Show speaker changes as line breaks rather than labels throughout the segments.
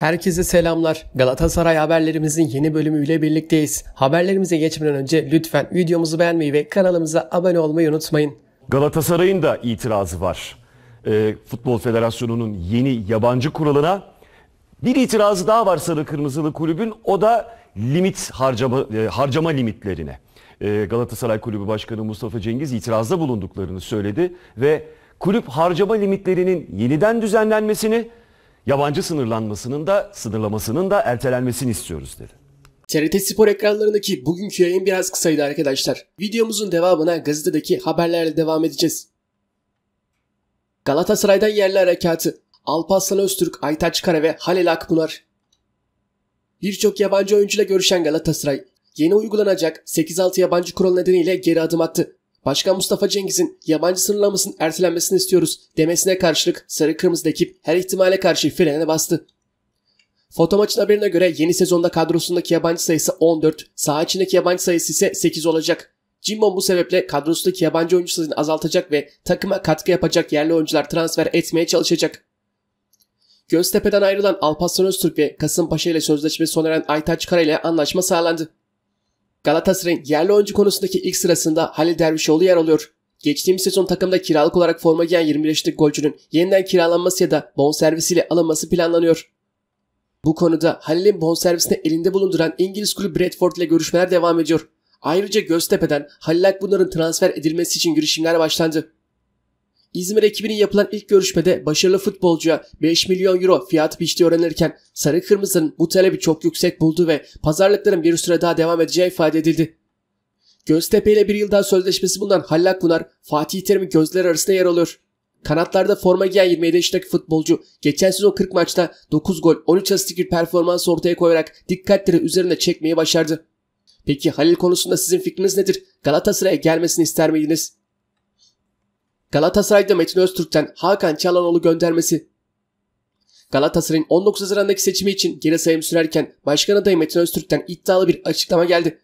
Herkese selamlar. Galatasaray haberlerimizin yeni bölümüyle birlikteyiz. Haberlerimize geçmeden önce lütfen videomuzu beğenmeyi ve kanalımıza abone olmayı unutmayın. Galatasaray'ın da itirazı var. E, Futbol Federasyonu'nun yeni yabancı kuralına bir itirazı daha var Sarı Kırmızılı Kulübün. O da limit harcama, e, harcama limitlerine. E, Galatasaray Kulübü Başkanı Mustafa Cengiz itirazda bulunduklarını söyledi ve kulüp harcama limitlerinin yeniden düzenlenmesini yabancı sınırlanmasının da sınırlamasının da ertelenmesini istiyoruz dedi. TRT Spor ekranlarındaki bugünkü yayın biraz kısaydı arkadaşlar. Videomuzun devamına gazetedeki haberlerle devam edeceğiz. Galatasaray'dan yerli harekatı. Alparslan Öztürk, Aytaç Kara ve Halil Akpınar. Birçok yabancı oyuncuyla görüşen Galatasaray, yeni uygulanacak 8-6 yabancı kural nedeniyle geri adım attı. Başkan Mustafa Cengiz'in yabancı sınırlamasının ertelenmesini istiyoruz demesine karşılık sarı kırmızı ekip her ihtimale karşı frene bastı. Foto Fotomaç'ın haberine göre yeni sezonda kadrosundaki yabancı sayısı 14, saha içindeki yabancı sayısı ise 8 olacak. Cimbom bu sebeple kadrosundaki yabancı oyuncu sayısını azaltacak ve takıma katkı yapacak yerli oyuncular transfer etmeye çalışacak. Göztepe'den ayrılan Alparslan Öztürk ve Kasımpaşa ile sözleşmesi sona eren Aytaç Kara ile anlaşma sağlandı. Galatasaray'ın yerli oyuncu konusundaki ilk sırasında Halil Dervişoğlu yer alıyor. Geçtiğimiz sezon takımda kiralık olarak forma giyen 21 yaşındaki golcünün yeniden kiralanması ya da bonservisiyle alınması planlanıyor. Bu konuda Halil'in bonservisini elinde bulunduran İngiliz kulübü Bradford ile görüşmeler devam ediyor. Ayrıca Göztepe'den Halil Akbunar'ın transfer edilmesi için girişimler başlandı. İzmir ekibinin yapılan ilk görüşmede başarılı futbolcuya 5 milyon euro fiyat biçti öğrenirken Sarı Kırmızı'nın bu talebi çok yüksek buldu ve pazarlıkların bir süre daha devam edeceği ifade edildi. Göztepe ile bir yıl daha sözleşmesi bulunan Hallak Bunar, Fatih Terim'in gözler arasında yer alıyor. Kanatlarda forma giyen 27 yaşındaki futbolcu geçen sezon 40 maçta 9 gol 13 asistlik bir performans ortaya koyarak dikkatleri üzerine çekmeyi başardı. Peki Halil konusunda sizin fikriniz nedir? Galatasaray'a gelmesini ister miydiniz? Galatasaray'da Metin Öztürk'ten Hakan Çalanoğlu göndermesi. Galatasaray'ın 19 Haziran'daki seçimi için geri sayım sürerken başkan adayı Metin Öztürk'ten iddialı bir açıklama geldi.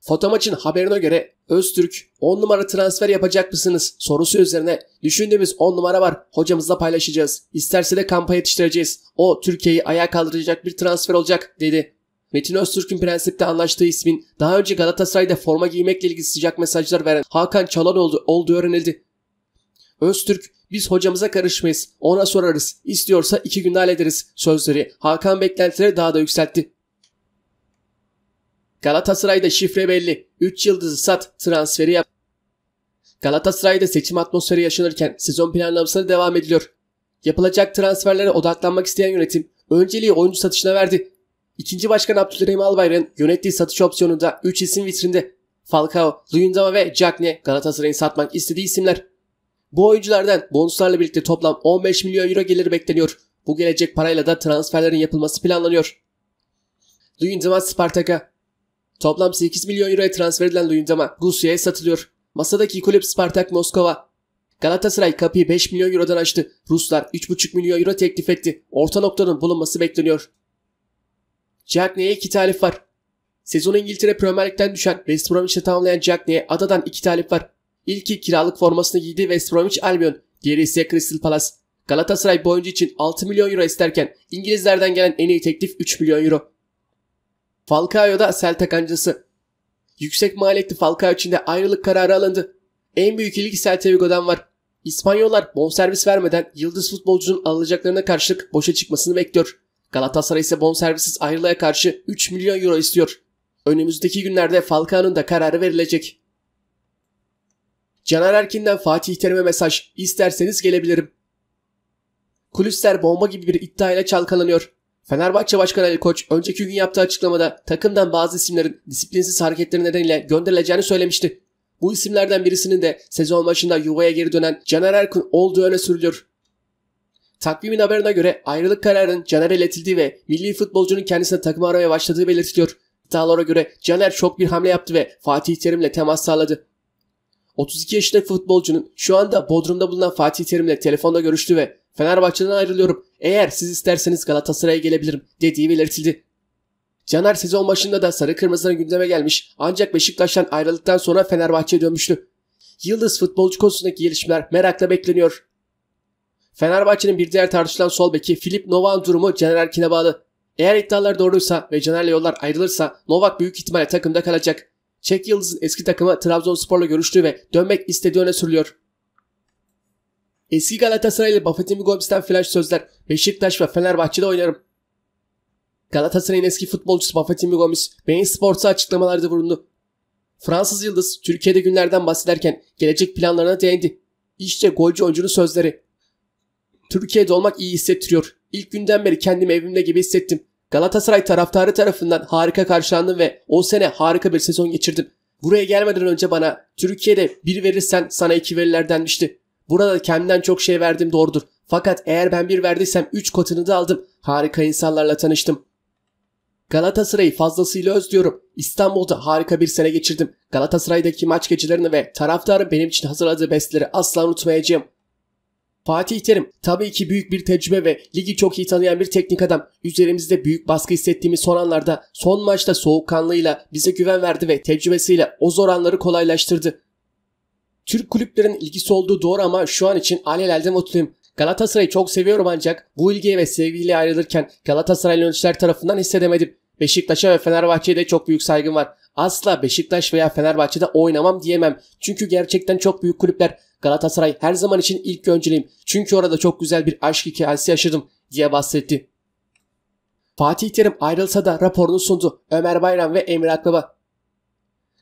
Fotomaç'ın haberine göre Öztürk 10 numara transfer yapacak mısınız sorusu üzerine düşündüğümüz 10 numara var hocamızla paylaşacağız. İsterse de kampa yetiştireceğiz. O Türkiye'yi ayağa kaldıracak bir transfer olacak dedi. Metin Öztürk'ün prensipte anlaştığı ismin daha önce Galatasaray'da forma giymekle ilgili sıcak mesajlar veren Hakan Çalanoğlu olduğu öğrenildi. Öztürk biz hocamıza karışmayız. Ona sorarız. İstiyorsa iki günde hallederiz. Sözleri Hakan beklentileri daha da yükseltti. Galatasaray'da şifre belli. 3 yıldızı sat, transferi yap. Galatasaray'da seçim atmosferi yaşanırken sezon planlamasına devam ediliyor. Yapılacak transferlere odaklanmak isteyen yönetim önceliği oyuncu satışına verdi. İkinci başkan Abdülrahim Albayrak'ın yönettiği satış opsiyonunda 3 isim vitrinde. Falcao, Luyendama ve Jackne Galatasaray'ın satmak istediği isimler. Bu oyunculardan bonuslarla birlikte toplam 15 milyon euro geliri bekleniyor. Bu gelecek parayla da transferlerin yapılması planlanıyor. Luyendama Spartak'a Toplam 8 milyon euroya transfer edilen Luyendama Rusya'ya satılıyor. Masadaki kulüp Spartak Moskova. Galatasaray kapıyı 5 milyon eurodan açtı. Ruslar 3,5 milyon euro teklif etti. Orta noktanın bulunması bekleniyor. Cagney'e iki talip var. Sezon İngiltere Premier Lig'den düşen West Bromwich'e tamamlayan Cagney'e adadan iki talip var. İlki kiralık formasını giydi West Bromwich Albion, diğeri ise Crystal Palace. Galatasaray boyunca için 6 milyon euro isterken İngilizlerden gelen en iyi teklif 3 milyon euro. Falcao da Celta kancası. Yüksek maliyetli Falcao için de ayrılık kararı alındı. En büyük ilgi Celta Vigo'dan var. İspanyollar bonservis vermeden yıldız futbolcunun alacaklarına karşılık boşa çıkmasını bekliyor. Galatasaray ise bonservisiz ayrılığa karşı 3 milyon euro istiyor. Önümüzdeki günlerde Falcao'nun da kararı verilecek. Caner Erkin'den Fatih Terim'e mesaj. İsterseniz gelebilirim. Kulüsler bomba gibi bir iddiayla çalkalanıyor. Fenerbahçe Başkanı Ali Koç önceki gün yaptığı açıklamada takımdan bazı isimlerin disiplinsiz hareketleri nedeniyle gönderileceğini söylemişti. Bu isimlerden birisinin de sezon başında yuvaya geri dönen Caner Erkin olduğu öne sürülüyor. Takvimin haberine göre ayrılık kararının Caner'e iletildiği ve milli futbolcunun kendisine takım aramaya başladığı belirtiliyor. İddialara göre Caner çok bir hamle yaptı ve Fatih Terim'le temas sağladı. 32 yaşındaki futbolcunun şu anda Bodrum'da bulunan Fatih Terim'le telefonda görüştü ve Fenerbahçe'den ayrılıyorum. Eğer siz isterseniz Galatasaray'a gelebilirim dediği belirtildi. Caner sezon başında da sarı kırmızının gündeme gelmiş ancak Beşiktaş'tan ayrıldıktan sonra Fenerbahçe'ye dönmüştü. Yıldız futbolcu konusundaki gelişmeler merakla bekleniyor. Fenerbahçe'nin bir diğer tartışılan sol beki Filip Novak'ın durumu Caner Erkin'e bağlı. Eğer iddialar doğruysa ve Caner'le yollar ayrılırsa Novak büyük ihtimalle takımda kalacak. Çek Yıldız'ın eski takımı Trabzonspor'la görüştüğü ve dönmek istediği öne sürülüyor. Eski Galatasaraylı Buffett'in Gomis'ten flash sözler. Beşiktaş ve Fenerbahçe'de oynarım. Galatasaray'ın eski futbolcusu Buffett'in Gomis, Beyin Sports'a açıklamalarda bulundu. Fransız Yıldız, Türkiye'de günlerden bahsederken gelecek planlarına değindi. İşte golcü oyuncunun sözleri. Türkiye'de olmak iyi hissettiriyor. İlk günden beri kendimi evimde gibi hissettim. Galatasaray taraftarı tarafından harika karşılandım ve o sene harika bir sezon geçirdim. Buraya gelmeden önce bana Türkiye'de bir verirsen sana iki verirler denmişti. Burada kendimden çok şey verdim doğrudur. Fakat eğer ben bir verdiysem üç katını da aldım. Harika insanlarla tanıştım. Galatasaray'ı fazlasıyla özlüyorum. İstanbul'da harika bir sene geçirdim. Galatasaray'daki maç gecelerini ve taraftarın benim için hazırladığı besteleri asla unutmayacağım. Fatih Terim tabii ki büyük bir tecrübe ve ligi çok iyi tanıyan bir teknik adam. Üzerimizde büyük baskı hissettiğimiz son anlarda son maçta soğukkanlıyla bize güven verdi ve tecrübesiyle o zor anları kolaylaştırdı. Türk kulüplerin ilgisi olduğu doğru ama şu an için alelelde mutluyum. Galatasaray'ı çok seviyorum ancak bu ilgiye ve sevgiyle ayrılırken Galatasaraylı yöneticiler tarafından hissedemedim. Beşiktaş'a ve Fenerbahçe'ye de çok büyük saygım var. Asla Beşiktaş veya Fenerbahçe'de oynamam diyemem. Çünkü gerçekten çok büyük kulüpler Galatasaray her zaman için ilk önceliğim. Çünkü orada çok güzel bir aşk hikayesi yaşadım diye bahsetti. Fatih Terim ayrılsa da raporunu sundu. Ömer Bayram ve Emir Aklaba.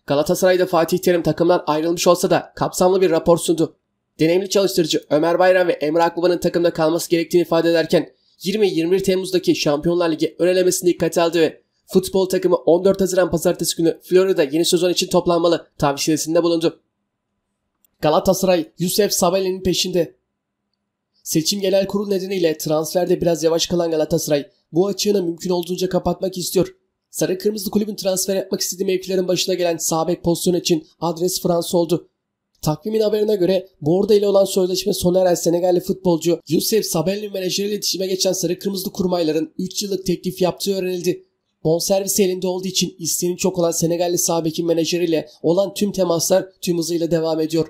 Galatasaray'da Fatih Terim takımdan ayrılmış olsa da kapsamlı bir rapor sundu. Deneyimli çalıştırıcı Ömer Bayram ve Emre Akbaba'nın takımda kalması gerektiğini ifade ederken 20-21 Temmuz'daki Şampiyonlar Ligi ön elemesini dikkate aldı ve futbol takımı 14 Haziran pazartesi günü Florida yeni sezon için toplanmalı tavsiyesinde bulundu. Galatasaray Yusuf Sabelli'nin peşinde. Seçim Genel Kurul nedeniyle transferde biraz yavaş kalan Galatasaray bu açığını mümkün olduğunca kapatmak istiyor. Sarı Kırmızı Kulübün transfer yapmak istediği mevkilerin başına gelen sabek pozisyon için adres Fransa oldu. Takvimin haberine göre Bordo ile olan sözleşme sona eren Senegalli futbolcu Youssef Sabelli menajeri iletişime geçen Sarı Kırmızılı kurmayların 3 yıllık teklif yaptığı öğrenildi. Bonservis elinde olduğu için isteğini çok olan Senegalli Sabek'in menajeriyle olan tüm temaslar tüm hızıyla devam ediyor.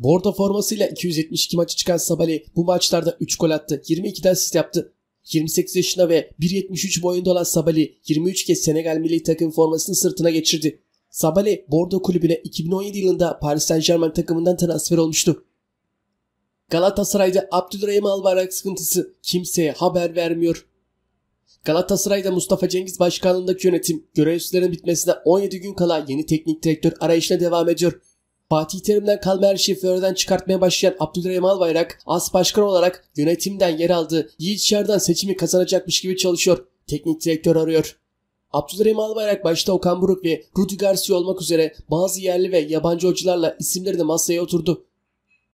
Bordo formasıyla 272 maçı çıkan Sabali, bu maçlarda 3 gol attı, 22 asist yaptı. 28 yaşına ve 1.73 boyunda olan Sabali 23 kez Senegal milli takım formasını sırtına geçirdi. Sabali Bordo kulübüne 2017 yılında Paris Saint Germain takımından transfer olmuştu. Galatasaray'da Abdülrahim Albayrak sıkıntısı kimseye haber vermiyor. Galatasaray'da Mustafa Cengiz başkanlığındaki yönetim görev bitmesine 17 gün kala yeni teknik direktör arayışına devam ediyor. Fatih Terim'den kalma her şeyi Florya'dan çıkartmaya başlayan Abdülrahim Albayrak as başkan olarak yönetimden yer aldı. Yiğit Şerdan seçimi kazanacakmış gibi çalışıyor. Teknik direktör arıyor. Abdülrahim Albayrak başta Okan Buruk ve Rudi Garcia olmak üzere bazı yerli ve yabancı hocalarla isimleri de masaya oturdu.